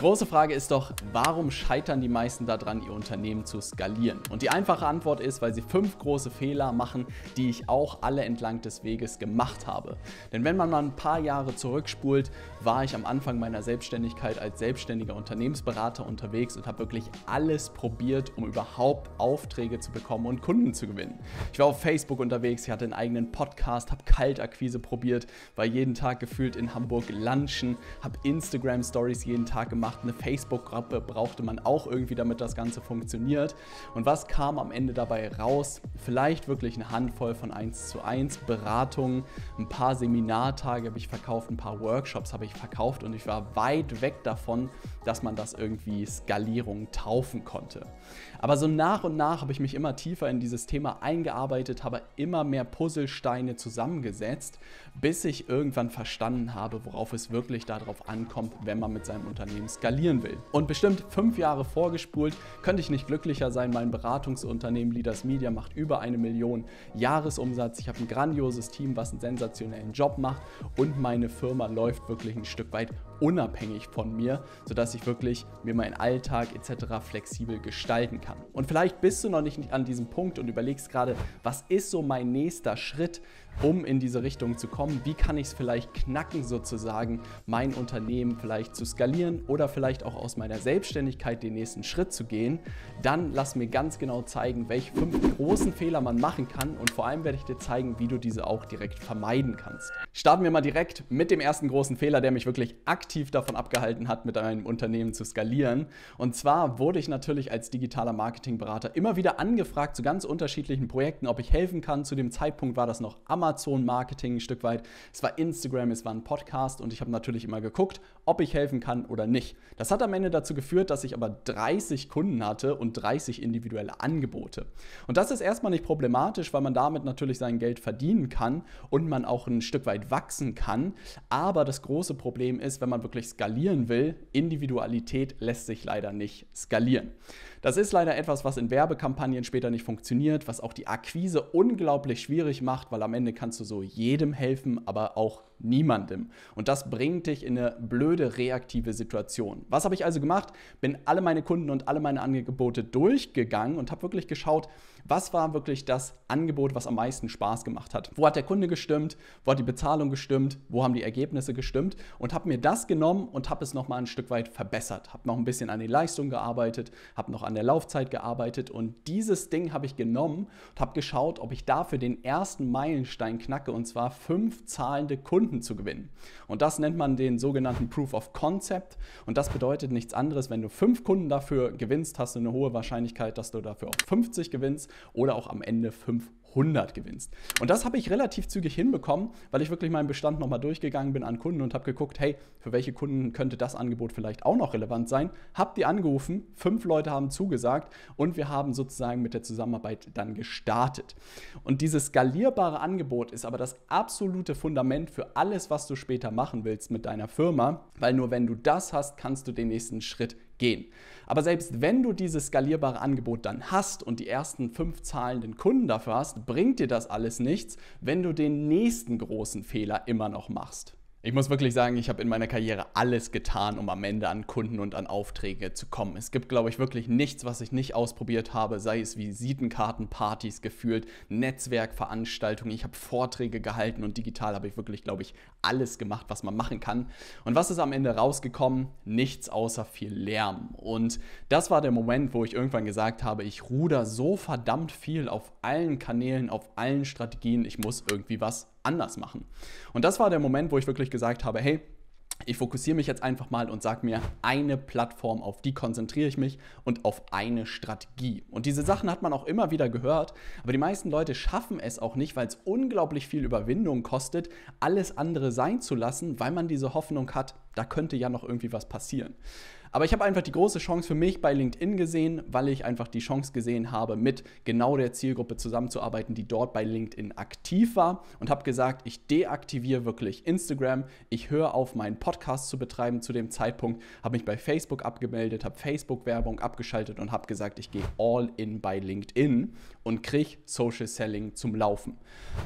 Die große Frage ist doch, warum scheitern die meisten daran, ihr Unternehmen zu skalieren? Und die einfache Antwort ist, weil sie fünf große Fehler machen, die ich auch alle entlang des Weges gemacht habe. Denn wenn man mal ein paar Jahre zurückspult, war ich am Anfang meiner Selbstständigkeit als selbstständiger Unternehmensberater unterwegs und habe wirklich alles probiert, um überhaupt Aufträge zu bekommen und Kunden zu gewinnen. Ich war auf Facebook unterwegs, ich hatte einen eigenen Podcast, habe Kaltakquise probiert, war jeden Tag gefühlt in Hamburg lunchen, habe Instagram Stories jeden Tag gemacht gemacht. Eine Facebook-Gruppe brauchte man auch irgendwie, damit das Ganze funktioniert. Und was kam am Ende dabei raus? Vielleicht wirklich eine Handvoll von 1 zu 1 Beratungen, ein paar Seminartage habe ich verkauft, ein paar Workshops habe ich verkauft und ich war weit weg davon, dass man das irgendwie Skalierung taufen konnte. Aber so nach und nach habe ich mich immer tiefer in dieses Thema eingearbeitet, habe immer mehr Puzzlesteine zusammengesetzt, bis ich irgendwann verstanden habe, worauf es wirklich darauf ankommt, wenn man mit seinem Unternehmen skalieren will. Und bestimmt fünf Jahre vorgespult könnte ich nicht glücklicher sein. Mein Beratungsunternehmen Leaders Media macht über eine Million Jahresumsatz. Ich habe ein grandioses Team, was einen sensationellen Job macht und meine Firma läuft wirklich ein Stück weit unabhängig von mir, sodass ich wirklich mir meinen Alltag etc. flexibel gestalten kann. Und vielleicht bist du noch nicht an diesem Punkt und überlegst gerade, was ist so mein nächster Schritt, um in diese Richtung zu kommen? Wie kann ich es vielleicht knacken, sozusagen, mein Unternehmen vielleicht zu skalieren oder vielleicht auch aus meiner Selbstständigkeit den nächsten Schritt zu gehen? Dann lass mir ganz genau zeigen, welche fünf großen Fehler man machen kann und vor allem werde ich dir zeigen, wie du diese auch direkt vermeiden kannst. Starten wir mal direkt mit dem ersten großen Fehler, der mich wirklich aktiv aktiv davon abgehalten hat, mit einem Unternehmen zu skalieren. Und zwar wurde ich natürlich als digitaler Marketingberater immer wieder angefragt zu ganz unterschiedlichen Projekten, ob ich helfen kann. Zu dem Zeitpunkt war das noch Amazon-Marketing ein Stück weit. Es war Instagram, es war ein Podcast und ich habe natürlich immer geguckt, ob ich helfen kann oder nicht. Das hat am Ende dazu geführt, dass ich aber 30 Kunden hatte und 30 individuelle Angebote. Und das ist erstmal nicht problematisch, weil man damit natürlich sein Geld verdienen kann und man auch ein Stück weit wachsen kann. Aber das große Problem ist, wenn man man wirklich skalieren will, Individualität lässt sich leider nicht skalieren. Das ist leider etwas, was in Werbekampagnen später nicht funktioniert, was auch die Akquise unglaublich schwierig macht, weil am Ende kannst du so jedem helfen, aber auch niemandem. Und das bringt dich in eine blöde reaktive Situation. Was habe ich also gemacht? Bin alle meine Kunden und alle meine Angebote durchgegangen und habe wirklich geschaut, was war wirklich das Angebot, was am meisten Spaß gemacht hat. Wo hat der Kunde gestimmt? Wo hat die Bezahlung gestimmt? Wo haben die Ergebnisse gestimmt? Und habe mir das genommen und habe es nochmal ein Stück weit verbessert. Habe noch ein bisschen an die Leistung gearbeitet, habe noch an der Laufzeit gearbeitet und dieses Ding habe ich genommen und habe geschaut, ob ich dafür den ersten Meilenstein knacke und zwar fünf zahlende Kunden zu gewinnen. Und das nennt man den sogenannten Proof of Concept und das bedeutet nichts anderes, wenn du fünf Kunden dafür gewinnst, hast du eine hohe Wahrscheinlichkeit, dass du dafür auch 50 gewinnst oder auch am Ende 500. 100 gewinnst. Und das habe ich relativ zügig hinbekommen, weil ich wirklich meinen Bestand nochmal durchgegangen bin an Kunden und habe geguckt, hey, für welche Kunden könnte das Angebot vielleicht auch noch relevant sein. Hab die angerufen, fünf Leute haben zugesagt und wir haben sozusagen mit der Zusammenarbeit dann gestartet. Und dieses skalierbare Angebot ist aber das absolute Fundament für alles, was du später machen willst mit deiner Firma, weil nur wenn du das hast, kannst du den nächsten Schritt gehen. Aber selbst wenn du dieses skalierbare Angebot dann hast und die ersten fünf zahlenden Kunden dafür hast, bringt dir das alles nichts, wenn du den nächsten großen Fehler immer noch machst. Ich muss wirklich sagen, ich habe in meiner Karriere alles getan, um am Ende an Kunden und an Aufträge zu kommen. Es gibt, glaube ich, wirklich nichts, was ich nicht ausprobiert habe, sei es Visitenkarten, Partys gefühlt, Netzwerkveranstaltungen. Ich habe Vorträge gehalten und digital habe ich wirklich, glaube ich, alles gemacht, was man machen kann. Und was ist am Ende rausgekommen? Nichts außer viel Lärm. Und das war der Moment, wo ich irgendwann gesagt habe, ich ruder so verdammt viel auf allen Kanälen, auf allen Strategien, ich muss irgendwie was anders machen. Und das war der Moment, wo ich wirklich gesagt habe, hey, ich fokussiere mich jetzt einfach mal und sage mir eine Plattform, auf die konzentriere ich mich und auf eine Strategie. Und diese Sachen hat man auch immer wieder gehört, aber die meisten Leute schaffen es auch nicht, weil es unglaublich viel Überwindung kostet, alles andere sein zu lassen, weil man diese Hoffnung hat, da könnte ja noch irgendwie was passieren. Aber ich habe einfach die große Chance für mich bei LinkedIn gesehen, weil ich einfach die Chance gesehen habe, mit genau der Zielgruppe zusammenzuarbeiten, die dort bei LinkedIn aktiv war und habe gesagt, ich deaktiviere wirklich Instagram, ich höre auf, meinen Podcast zu betreiben zu dem Zeitpunkt, habe mich bei Facebook abgemeldet, habe Facebook-Werbung abgeschaltet und habe gesagt, ich gehe all in bei LinkedIn und kriege Social Selling zum Laufen.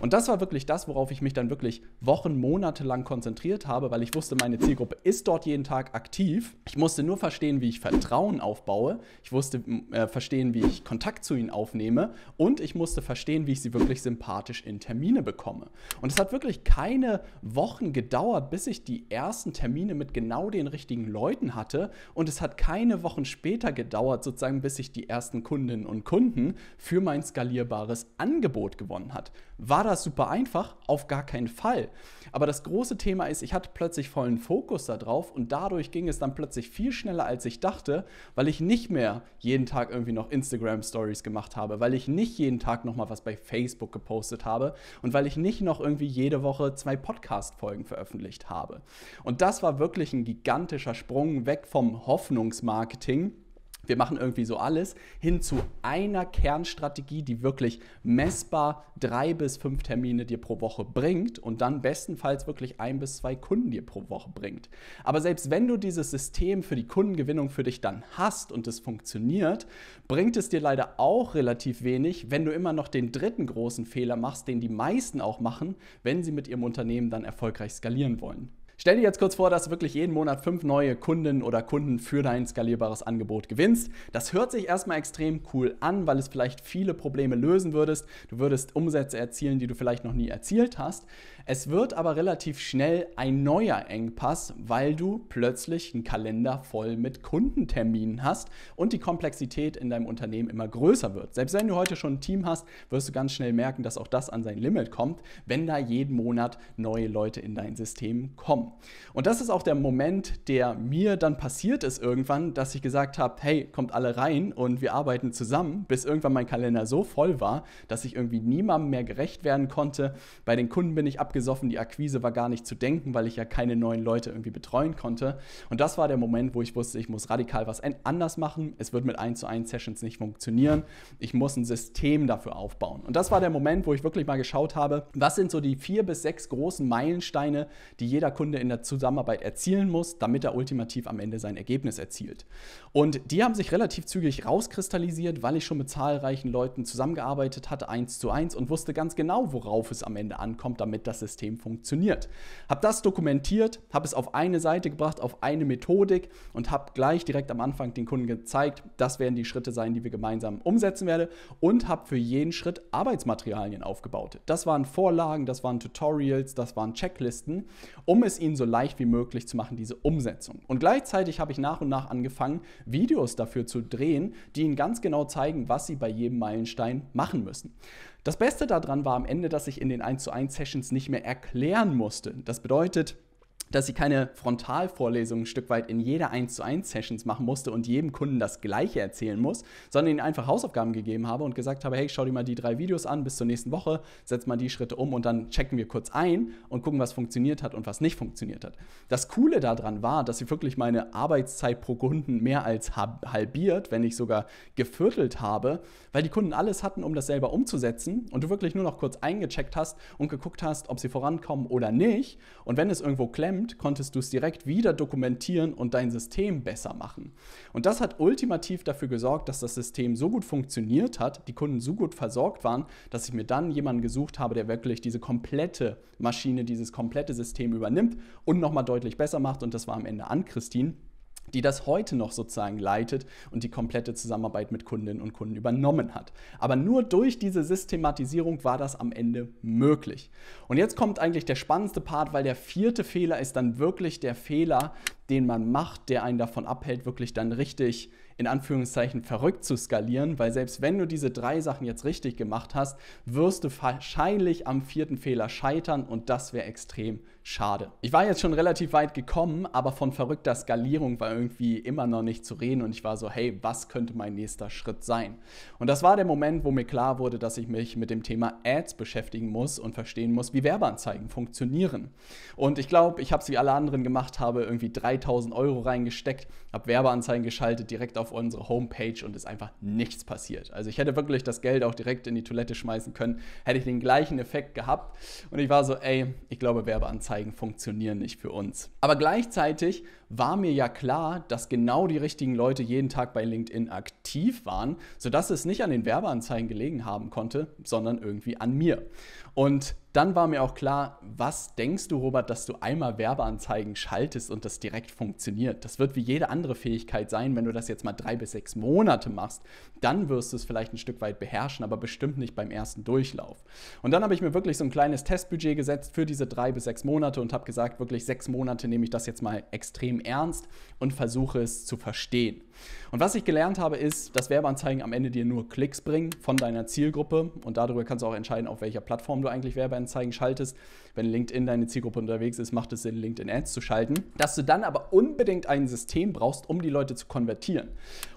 Und das war wirklich das, worauf ich mich dann wirklich Wochen, Monate lang konzentriert habe, weil ich wusste, meine Zielgruppe ist dort jeden Tag aktiv. Ich musste nur verstehen, wie ich Vertrauen aufbaue. Ich musste äh, verstehen, wie ich Kontakt zu ihnen aufnehme. Und ich musste verstehen, wie ich sie wirklich sympathisch in Termine bekomme. Und es hat wirklich keine Wochen gedauert, bis ich die ersten Termine mit genau den richtigen Leuten hatte. Und es hat keine Wochen später gedauert, sozusagen, bis ich die ersten Kundinnen und Kunden für mein skalierbares Angebot gewonnen hat. War das super einfach? Auf gar keinen Fall. Aber das große Thema ist, ich hatte plötzlich vollen Fokus da drauf und dadurch ging es dann plötzlich viel schneller, als ich dachte, weil ich nicht mehr jeden Tag irgendwie noch Instagram Stories gemacht habe, weil ich nicht jeden Tag noch mal was bei Facebook gepostet habe und weil ich nicht noch irgendwie jede Woche zwei Podcast Folgen veröffentlicht habe. Und das war wirklich ein gigantischer Sprung weg vom Hoffnungsmarketing wir machen irgendwie so alles, hin zu einer Kernstrategie, die wirklich messbar drei bis fünf Termine dir pro Woche bringt und dann bestenfalls wirklich ein bis zwei Kunden dir pro Woche bringt. Aber selbst wenn du dieses System für die Kundengewinnung für dich dann hast und es funktioniert, bringt es dir leider auch relativ wenig, wenn du immer noch den dritten großen Fehler machst, den die meisten auch machen, wenn sie mit ihrem Unternehmen dann erfolgreich skalieren wollen. Stell dir jetzt kurz vor, dass du wirklich jeden Monat fünf neue Kunden oder Kunden für dein skalierbares Angebot gewinnst. Das hört sich erstmal extrem cool an, weil es vielleicht viele Probleme lösen würdest. Du würdest Umsätze erzielen, die du vielleicht noch nie erzielt hast. Es wird aber relativ schnell ein neuer Engpass, weil du plötzlich einen Kalender voll mit Kundenterminen hast und die Komplexität in deinem Unternehmen immer größer wird. Selbst wenn du heute schon ein Team hast, wirst du ganz schnell merken, dass auch das an sein Limit kommt, wenn da jeden Monat neue Leute in dein System kommen. Und das ist auch der Moment, der mir dann passiert ist irgendwann, dass ich gesagt habe, hey, kommt alle rein und wir arbeiten zusammen, bis irgendwann mein Kalender so voll war, dass ich irgendwie niemandem mehr gerecht werden konnte. Bei den Kunden bin ich abgesetzt abgesoffen, die Akquise war gar nicht zu denken, weil ich ja keine neuen Leute irgendwie betreuen konnte. Und das war der Moment, wo ich wusste, ich muss radikal was anders machen. Es wird mit 1 zu 1 Sessions nicht funktionieren. Ich muss ein System dafür aufbauen. Und das war der Moment, wo ich wirklich mal geschaut habe, was sind so die vier bis sechs großen Meilensteine, die jeder Kunde in der Zusammenarbeit erzielen muss, damit er ultimativ am Ende sein Ergebnis erzielt. Und die haben sich relativ zügig rauskristallisiert, weil ich schon mit zahlreichen Leuten zusammengearbeitet hatte, eins zu eins, und wusste ganz genau, worauf es am Ende ankommt, damit das System funktioniert. Habe das dokumentiert, habe es auf eine Seite gebracht, auf eine Methodik und habe gleich direkt am Anfang den Kunden gezeigt, das werden die Schritte sein, die wir gemeinsam umsetzen werden und habe für jeden Schritt Arbeitsmaterialien aufgebaut. Das waren Vorlagen, das waren Tutorials, das waren Checklisten, um es ihnen so leicht wie möglich zu machen, diese Umsetzung. Und gleichzeitig habe ich nach und nach angefangen, Videos dafür zu drehen, die ihnen ganz genau zeigen, was sie bei jedem Meilenstein machen müssen. Das Beste daran war am Ende, dass ich in den 1 zu 1 Sessions nicht mehr erklären musste. Das bedeutet, dass sie keine Frontalvorlesungen ein Stück weit in jeder 1 zu 1 Sessions machen musste und jedem Kunden das Gleiche erzählen muss, sondern ihnen einfach Hausaufgaben gegeben habe und gesagt habe, hey, schau dir mal die drei Videos an bis zur nächsten Woche, setz mal die Schritte um und dann checken wir kurz ein und gucken, was funktioniert hat und was nicht funktioniert hat. Das Coole daran war, dass sie wirklich meine Arbeitszeit pro Kunden mehr als halbiert, wenn nicht sogar geviertelt habe, weil die Kunden alles hatten, um das selber umzusetzen und du wirklich nur noch kurz eingecheckt hast und geguckt hast, ob sie vorankommen oder nicht. Und wenn es irgendwo klemmt, gespammt, konntest du es direkt wieder dokumentieren und dein System besser machen. Und das hat ultimativ dafür gesorgt, dass das System so gut funktioniert hat, die Kunden so gut versorgt waren, dass ich mir dann jemanden gesucht habe, der wirklich diese komplette Maschine, dieses komplette System übernimmt und nochmal deutlich besser macht. Und das war am Ende an Christine die das heute noch sozusagen leitet und die komplette Zusammenarbeit mit Kundinnen und Kunden übernommen hat. Aber nur durch diese Systematisierung war das am Ende möglich. Und jetzt kommt eigentlich der spannendste Part, weil der vierte Fehler ist dann wirklich der Fehler, den man macht, der einen davon abhält, wirklich dann richtig in Anführungszeichen verrückt zu skalieren, weil selbst wenn du diese drei Sachen jetzt richtig gemacht hast, wirst du wahrscheinlich am vierten Fehler scheitern und das wäre extrem schade. Ich war jetzt schon relativ weit gekommen, aber von verrückter Skalierung war irgendwie immer noch nicht zu reden und ich war so, hey, was könnte mein nächster Schritt sein? Und das war der Moment, wo mir klar wurde, dass ich mich mit dem Thema Ads beschäftigen muss und verstehen muss, wie Werbeanzeigen funktionieren. Und ich glaube, ich habe es wie alle anderen gemacht, habe irgendwie 3000 Euro reingesteckt, habe Werbeanzeigen geschaltet, direkt auf unsere Homepage und ist einfach nichts passiert. Also ich hätte wirklich das Geld auch direkt in die Toilette schmeißen können, hätte ich den gleichen Effekt gehabt. Und ich war so, ey, ich glaube, Werbeanzeigen funktionieren nicht für uns. Aber gleichzeitig war mir ja klar, dass genau die richtigen Leute jeden Tag bei LinkedIn aktiv waren, sodass es nicht an den Werbeanzeigen gelegen haben konnte, sondern irgendwie an mir. Und dann war mir auch klar, was denkst du, Robert, dass du einmal Werbeanzeigen schaltest und das direkt funktioniert? Das wird wie jede andere Fähigkeit sein, wenn du das jetzt mal drei bis sechs Monate machst, dann wirst du es vielleicht ein Stück weit beherrschen, aber bestimmt nicht beim ersten Durchlauf. Und dann habe ich mir wirklich so ein kleines Testbudget gesetzt für diese drei bis sechs Monate und habe gesagt, wirklich sechs Monate nehme ich das jetzt mal extrem Ernst und versuche es zu verstehen. Und was ich gelernt habe, ist, dass Werbeanzeigen am Ende dir nur Klicks bringen von deiner Zielgruppe. Und darüber kannst du auch entscheiden, auf welcher Plattform du eigentlich Werbeanzeigen schaltest. Wenn LinkedIn deine Zielgruppe unterwegs ist, macht es Sinn, LinkedIn Ads zu schalten. Dass du dann aber unbedingt ein System brauchst, um die Leute zu konvertieren.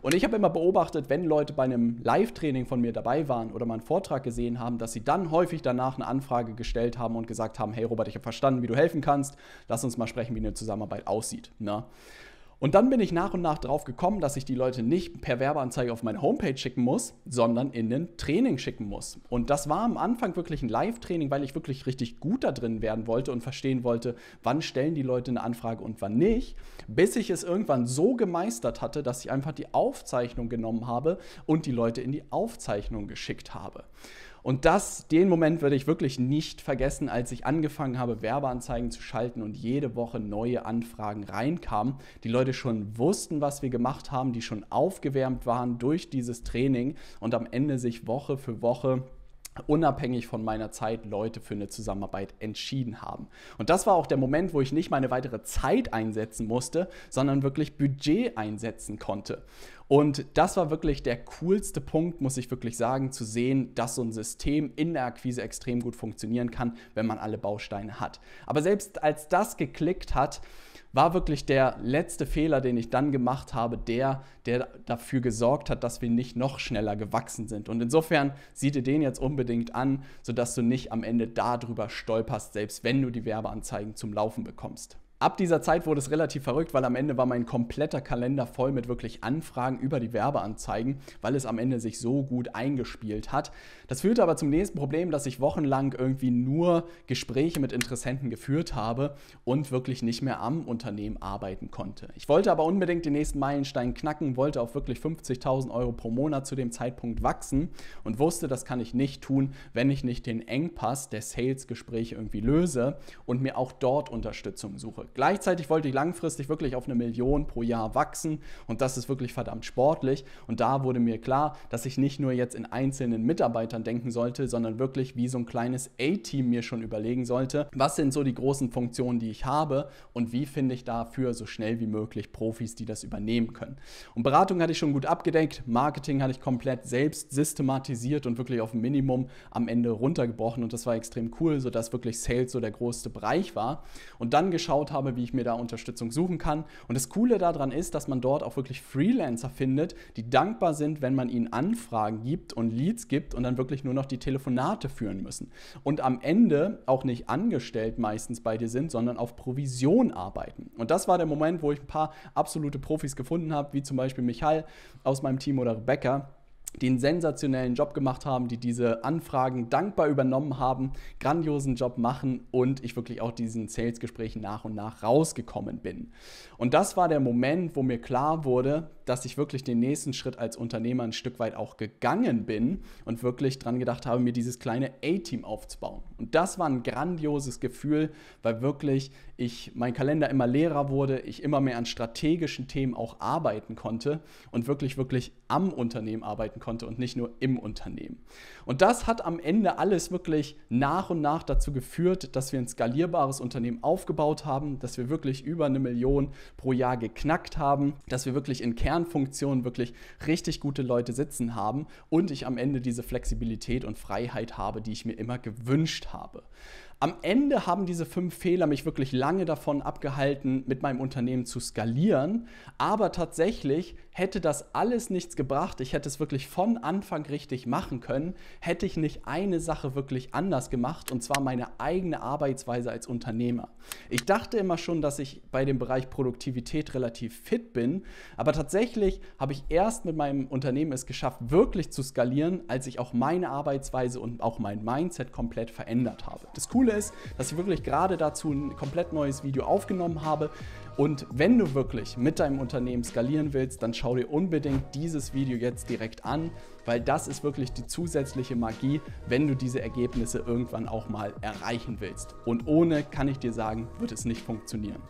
Und ich habe immer beobachtet, wenn Leute bei einem Live-Training von mir dabei waren oder mal einen Vortrag gesehen haben, dass sie dann häufig danach eine Anfrage gestellt haben und gesagt haben, hey Robert, ich habe verstanden, wie du helfen kannst, lass uns mal sprechen, wie eine Zusammenarbeit aussieht. Na? Ne? Und dann bin ich nach und nach drauf gekommen, dass ich die Leute nicht per Werbeanzeige auf meine Homepage schicken muss, sondern in ein Training schicken muss. Und das war am Anfang wirklich ein Live-Training, weil ich wirklich richtig gut da drin werden wollte und verstehen wollte, wann stellen die Leute eine Anfrage und wann nicht, bis ich es irgendwann so gemeistert hatte, dass ich einfach die Aufzeichnung genommen habe und die Leute in die Aufzeichnung geschickt habe. Und das, den Moment würde ich wirklich nicht vergessen, als ich angefangen habe, Werbeanzeigen zu schalten und jede Woche neue Anfragen reinkamen. Die Leute schon wussten, was wir gemacht haben, die schon aufgewärmt waren durch dieses Training und am Ende sich Woche für Woche unabhängig von meiner Zeit Leute für eine Zusammenarbeit entschieden haben. Und das war auch der Moment, wo ich nicht meine weitere Zeit einsetzen musste, sondern wirklich Budget einsetzen konnte. Und das war wirklich der coolste Punkt, muss ich wirklich sagen, zu sehen, dass so ein System in der Akquise extrem gut funktionieren kann, wenn man alle Bausteine hat. Aber selbst als das geklickt hat, war wirklich der letzte Fehler, den ich dann gemacht habe, der, der dafür gesorgt hat, dass wir nicht noch schneller gewachsen sind. Und insofern sieh dir den jetzt unbedingt an, sodass du nicht am Ende darüber stolperst, selbst wenn du die Werbeanzeigen zum Laufen bekommst. Ab dieser Zeit wurde es relativ verrückt, weil am Ende war mein kompletter Kalender voll mit wirklich Anfragen über die Werbeanzeigen, weil es am Ende sich so gut eingespielt hat. Das führte aber zum nächsten Problem, dass ich wochenlang irgendwie nur Gespräche mit Interessenten geführt habe und wirklich nicht mehr am Unternehmen arbeiten konnte. Ich wollte aber unbedingt den nächsten Meilenstein knacken, wollte auf wirklich 50.000 Euro pro Monat zu dem Zeitpunkt wachsen und wusste, das kann ich nicht tun, wenn ich nicht den Engpass der Sales-Gespräche irgendwie löse und mir auch dort Unterstützung suche. Gleichzeitig wollte ich langfristig wirklich auf eine Million pro Jahr wachsen und das ist wirklich verdammt sportlich. Und da wurde mir klar, dass ich nicht nur jetzt in einzelnen Mitarbeitern denken sollte, sondern wirklich wie so ein kleines A-Team mir schon überlegen sollte, was sind so die großen Funktionen, die ich habe und wie finde ich dafür so schnell wie möglich Profis, die das übernehmen können. Und Beratung hatte ich schon gut abgedeckt, Marketing hatte ich komplett selbst systematisiert und wirklich auf ein Minimum am Ende runtergebrochen und das war extrem cool, sodass wirklich Sales so der größte Bereich war. Und dann geschaut habe, habe, wie ich mir da Unterstützung suchen kann. Und das Coole daran ist, dass man dort auch wirklich Freelancer findet, die dankbar sind, wenn man ihnen Anfragen gibt und Leads gibt und dann wirklich nur noch die Telefonate führen müssen. Und am Ende auch nicht angestellt meistens bei dir sind, sondern auf Provision arbeiten. Und das war der Moment, wo ich ein paar absolute Profis gefunden habe, wie zum Beispiel Michael aus meinem Team oder Rebecca den sensationellen Job gemacht haben, die diese Anfragen dankbar übernommen haben, grandiosen Job machen und ich wirklich auch diesen Sales-Gesprächen nach und nach rausgekommen bin. Und das war der Moment, wo mir klar wurde, dass ich wirklich den nächsten Schritt als Unternehmer ein Stück weit auch gegangen bin und wirklich dran gedacht habe, mir dieses kleine A-Team aufzubauen. Und das war ein grandioses Gefühl, weil wirklich ich mein Kalender immer leerer wurde, ich immer mehr an strategischen Themen auch arbeiten konnte und wirklich wirklich am Unternehmen arbeiten konnte und nicht nur im Unternehmen. Und das hat am Ende alles wirklich nach und nach dazu geführt, dass wir ein skalierbares Unternehmen aufgebaut haben, dass wir wirklich über eine Million pro Jahr geknackt haben, dass wir wirklich in Kern Kernfunktionen wirklich richtig gute Leute sitzen haben und ich am Ende diese Flexibilität und Freiheit habe, die ich mir immer gewünscht habe. Am Ende haben diese fünf Fehler mich wirklich lange davon abgehalten, mit meinem Unternehmen zu skalieren. Aber tatsächlich hätte das alles nichts gebracht. Ich hätte es wirklich von Anfang richtig machen können, hätte ich nicht eine Sache wirklich anders gemacht, und zwar meine eigene Arbeitsweise als Unternehmer. Ich dachte immer schon, dass ich bei dem Bereich Produktivität relativ fit bin, aber tatsächlich habe ich erst mit meinem Unternehmen es geschafft, wirklich zu skalieren, als ich auch meine Arbeitsweise und auch mein Mindset komplett verändert habe. Das Coole Coole ist, dass ich wirklich gerade dazu ein komplett neues Video aufgenommen habe. Und wenn du wirklich mit deinem Unternehmen skalieren willst, dann schau dir unbedingt dieses Video jetzt direkt an, weil das ist wirklich die zusätzliche Magie, wenn du diese Ergebnisse irgendwann auch mal erreichen willst. Und ohne, kann ich dir sagen, wird es nicht funktionieren.